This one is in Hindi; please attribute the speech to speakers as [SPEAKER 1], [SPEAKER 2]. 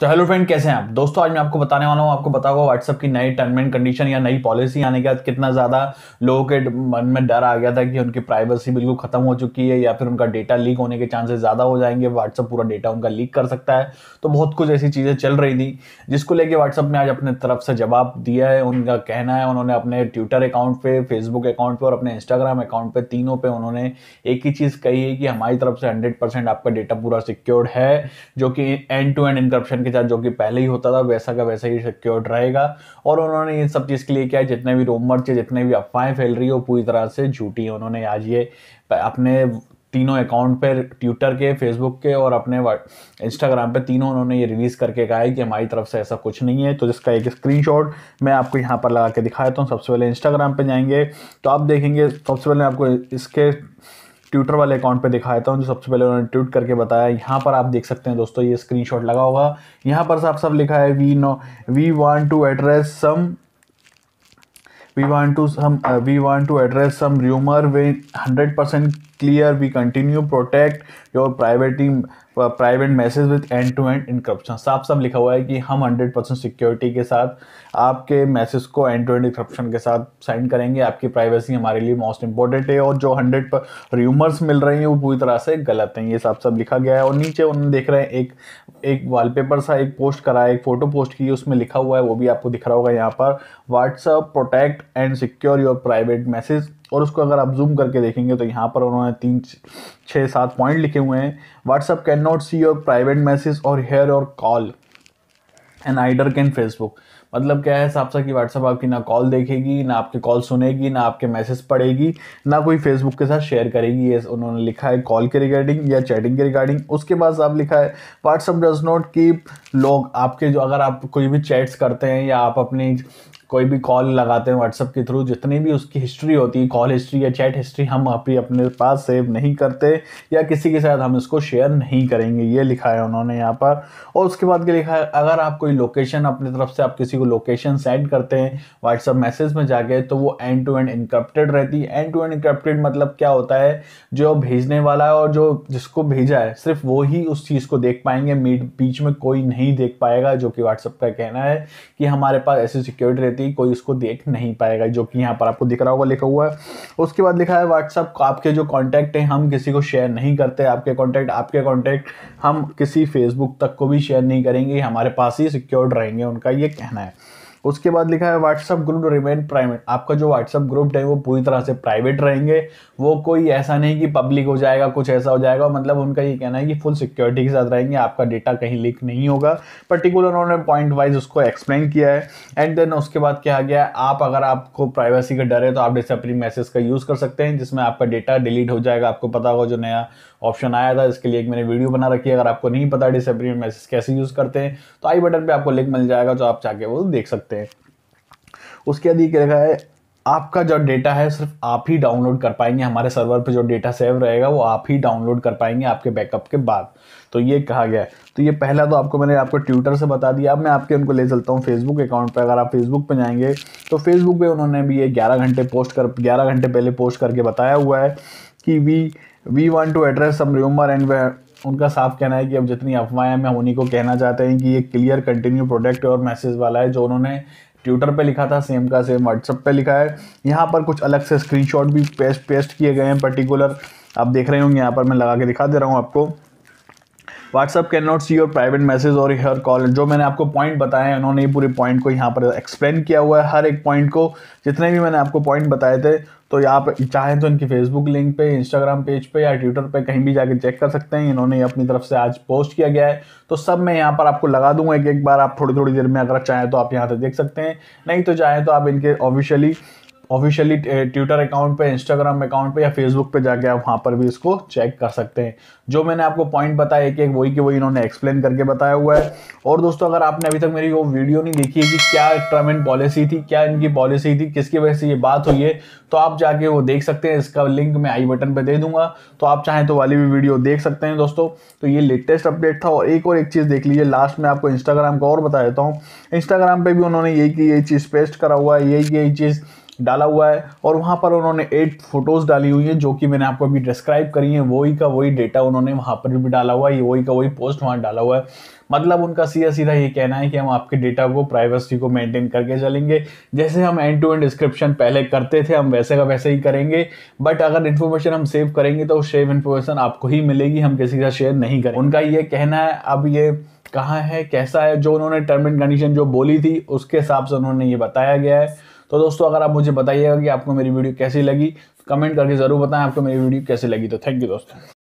[SPEAKER 1] तो हेलो फ्रेंड कैसे हैं आप दोस्तों आज मैं आपको बताने वाला हूँ आपको बताऊंगा व्हाट्सअप की नई टर्म एंड कंडीशन या नई पॉलिसी आने के बाद कितना ज़्यादा लोगों के मन में डर आ गया था कि उनकी प्राइवेसी बिल्कुल खत्म हो चुकी है या फिर उनका डेटा लीक होने के चांसेस ज़्यादा हो जाएंगे व्हाट्सअप पूरा डेटा उनका लीक कर सकता है तो बहुत कुछ ऐसी चीज़ें चल रही थी जिसको लेकर व्हाट्सअप ने आज अपने तरफ से जवाब दिया है उनका कहना है उन्होंने अपने ट्विटर अकाउंट पे फेसबुक अकाउंट पे और अपने इंस्टाग्राम अकाउंट पे तीनों पर उन्होंने एक ही चीज़ कही है कि हमारी तरफ से हंड्रेड आपका डेटा पूरा सिक्योर्ड है जो कि एंड टू एंड इंक्रप्शन के साथ जो कि पहले ही होता था वैसा का वैसा ही सिक्योर्ड रहेगा और उन्होंने इन सब चीज़ के लिए क्या जितने भी रूमर्स जितने भी अफवाहें फैल रही है वो पूरी तरह से झूठी है उन्होंने आज ये अपने तीनों अकाउंट पर ट्विटर के फेसबुक के और अपने इंस्टाग्राम पर तीनों उन्होंने ये रिलीज़ करके कहा है कि हमारी तरफ से ऐसा कुछ नहीं है तो जिसका एक स्क्रीनशॉट मैं आपको यहाँ पर लगा के दिखा देता हूँ सबसे पहले इंस्टाग्राम पर जाएंगे तो आप देखेंगे सबसे पहले आपको इसके ट्विटर वाले अकाउंट पे दिखाया था जो सबसे पहले उन्होंने ट्वीट करके बताया यहाँ पर आप देख सकते हैं दोस्तों ये स्क्रीनशॉट लगा होगा यहाँ पर साफ साफ लिखा है we know we want to address some we want to some we want to address some rumour we hundred percent clear we continue protect your privacy private message with end to end encryption साफ साफ लिखा हुआ है कि हम 100 परसेंट सिक्योरिटी के साथ आपके मैसेज को एंड टू एंड इनक्रप्शन के साथ सेंड करेंगे आपकी प्राइवेसी हमारे लिए मोस्ट इंपॉर्टेंट है और जो 100 पर र्यूमर्स मिल रहे हैं वो पूरी तरह से गलत हैं ये साफ साफ लिखा गया है और नीचे उन्होंने देख रहे हैं एक एक वॉलपेपर सा एक पोस्ट करा है एक फ़ोटो पोस्ट की उसमें लिखा हुआ है वो भी आपको दिख रहा होगा यहाँ पर WhatsApp protect and secure your private message और उसको अगर आप जूम करके देखेंगे तो यहाँ पर उन्होंने तीन छः सात पॉइंट लिखे हुए हैं WhatsApp can not see your private message or hear your call and neither can Facebook मतलब क्या है हिसाब सा कि व्हाट्सअप आपकी ना कॉल देखेगी ना आपके कॉल सुनेगी ना आपके मैसेज पढ़ेगी ना कोई फेसबुक के साथ शेयर करेगी ये उन्होंने लिखा है कॉल के रिगार्डिंग या चैटिंग के रिगार्डिंग उसके बाद आप लिखा है व्हाट्सअप डज नॉट कीप लोग आपके जो अगर आप कोई भी चैट्स करते हैं या आप अपनी कोई भी कॉल लगाते हैं व्हाट्सअप के थ्रू जितनी भी उसकी हिस्ट्री होती है कॉल हिस्ट्री या चैट हिस्ट्री हम अपनी अपने पास सेव नहीं करते या किसी के साथ हम इसको शेयर नहीं करेंगे ये लिखा है उन्होंने यहाँ पर और उसके बाद के लिखा है अगर आप कोई लोकेशन अपनी तरफ से आप किसी को लोकेशन सेंड करते हैं व्हाट्सअप मैसेज में जाके तो वो एंड टू एंड इनक्रप्टेड रहती है एंड टू एंड इनक्रप्टेड मतलब क्या होता है जो भेजने वाला है और जो जिसको भेजा है सिर्फ वो ही उस चीज़ को देख पाएंगे बीच में कोई नहीं देख पाएगा जो कि व्हाट्सअप का कहना है कि हमारे पास ऐसी सिक्योरिटी रहती कि कोई उसको देख नहीं पाएगा जो कि यहाँ पर आपको दिख रहा होगा लिखा हुआ है उसके बाद लिखा है व्हाट्सअप आपके जो कॉन्टैक्ट हैं हम किसी को शेयर नहीं करते आपके कॉन्टैक्ट आपके कॉन्टैक्ट हम किसी फेसबुक तक को भी शेयर नहीं करेंगे हमारे पास ही सिक्योर्ड रहेंगे उनका ये कहना है उसके बाद लिखा है व्हाट्सअप ग्रुप रिमेन प्राइवेट आपका जो व्हाट्सअप ग्रुप है वो पूरी तरह से प्राइवेट रहेंगे वो कोई ऐसा नहीं कि पब्लिक हो जाएगा कुछ ऐसा हो जाएगा मतलब उनका ये कहना है कि फुल सिक्योरिटी के साथ रहेंगे आपका डेटा कहीं लीक नहीं होगा पर्टिकुलर उन्होंने पॉइंट वाइज उसको एक्सप्लेन किया है एंड देन उसके बाद क्या गया आप अगर आपको प्राइवेसी का डर है तो आप डिसअपनी मैसेज का यूज़ कर सकते हैं जिसमें आपका डेटा डिलीट हो जाएगा आपको पता होगा जो नया ऑप्शन आया था इसके लिए एक मैंने वीडियो बना रखी है अगर आपको नहीं पता डिसअपनी मैसेज कैसे यूज़ करते हैं तो आई बटन पर आपको लिंक मिल जाएगा जो आप जाके वो देख सकते हैं सकते हैं उसके बाद ये क्या रखा है आपका जो डेटा है सिर्फ आप ही डाउनलोड कर पाएंगे हमारे सर्वर पर जो डेटा सेव रहेगा वो आप ही डाउनलोड कर पाएंगे आपके बैकअप के बाद तो ये कहा गया है तो ये पहला तो आपको मैंने आपको ट्विटर से बता दिया अब मैं आपके उनको ले चलता हूँ फेसबुक अकाउंट पर अगर आप फेसबुक पर जाएंगे तो फेसबुक पर उन्होंने भी ये ग्यारह घंटे पोस्ट कर ग्यारह घंटे पहले पोस्ट करके बताया हुआ है कि we we want to address some rumour and उनका साफ कहना है कि अब जितनी अफवाहें हम उन्हीं को कहना चाहते हैं कि ये क्लियर कंटिन्यू प्रोडक्ट और मैसेज वाला है जो उन्होंने ट्विटर पे लिखा था सेम का सेम व्हाट्सअप पे लिखा है यहाँ पर कुछ अलग से स्क्रीनशॉट भी पेस्ट पेस्ट किए गए हैं पर्टिकुलर आप देख रहे होंगे यहाँ पर मैं लगा के दिखा दे रहा हूँ आपको WhatsApp can not see your private message or hear call जो मैंने आपको पॉइंट बताए हैं उन्होंने पूरे पॉइंट को यहाँ पर एक्सप्लेन किया हुआ है हर एक पॉइंट को जितने भी मैंने आपको पॉइंट बताए थे तो आप चाहें तो इनकी फेसबुक लिंक पे इंस्टाग्राम पेज पे या ट्विटर पे कहीं भी जाके चेक कर सकते हैं इन्होंने अपनी तरफ से आज पोस्ट किया गया है तो सब मैं यहाँ पर आपको लगा दूंगा एक एक बार आप थोड़ी थोड़ी देर में अगर चाहें तो आप यहाँ से देख सकते हैं नहीं तो चाहें तो आप इनके ऑफिशियली ऑफिशियली ट्विटर अकाउंट पे इंस्टाग्राम अकाउंट पे या फेसबुक पे जाके आप वहाँ पर भी इसको चेक कर सकते हैं जो मैंने आपको पॉइंट बताया एक एक वही के वही इन्होंने एक्सप्लेन करके बताया हुआ है और दोस्तों अगर आपने अभी तक मेरी वो वीडियो नहीं देखी है कि क्या टर्म एंड पॉलिसी थी क्या इनकी पॉलिसी थी किसकी वजह से ये बात हुई है तो आप जाके वो देख सकते हैं इसका लिंक मैं आई बटन पर दे दूंगा तो आप चाहें तो वाली भी वीडियो देख सकते हैं दोस्तों तो ये लेटेस्ट अपडेट था और एक और एक चीज़ देख लीजिए लास्ट में आपको इंस्टाग्राम का और बता देता हूँ इंस्टाग्राम पर भी उन्होंने यही की यही चीज़ पेस्ट करा हुआ है यही यही चीज़ डाला हुआ है और वहाँ पर उन्होंने एट फोटोज़ डाली हुई हैं जो कि मैंने आपको अभी डिस्क्राइब करी हैं वही का वही डेटा उन्होंने वहाँ पर भी डाला हुआ है वही का वही पोस्ट वहाँ डाला हुआ है मतलब उनका सीधा सीधा ये कहना है कि हम आपके डेटा को प्राइवेसी को मेंटेन करके चलेंगे जैसे हम एंड टू एंड डिस्क्रिप्शन पहले करते थे हम वैसे का वैसे ही करेंगे बट अगर इन्फॉर्मेशन हम सेव करेंगे तो सेव इन्फॉर्मेशन आपको ही मिलेगी हम किसी का शेयर नहीं करें उनका ये कहना है अब ये कहाँ है कैसा है जो उन्होंने टर्म एंड कंडीशन जो बोली थी उसके हिसाब से उन्होंने ये बताया गया है तो दोस्तों अगर आप मुझे बताइएगा कि आपको मेरी वीडियो कैसी लगी कमेंट करके ज़रूर बताएं आपको मेरी वीडियो कैसी लगी तो थैंक यू दोस्तों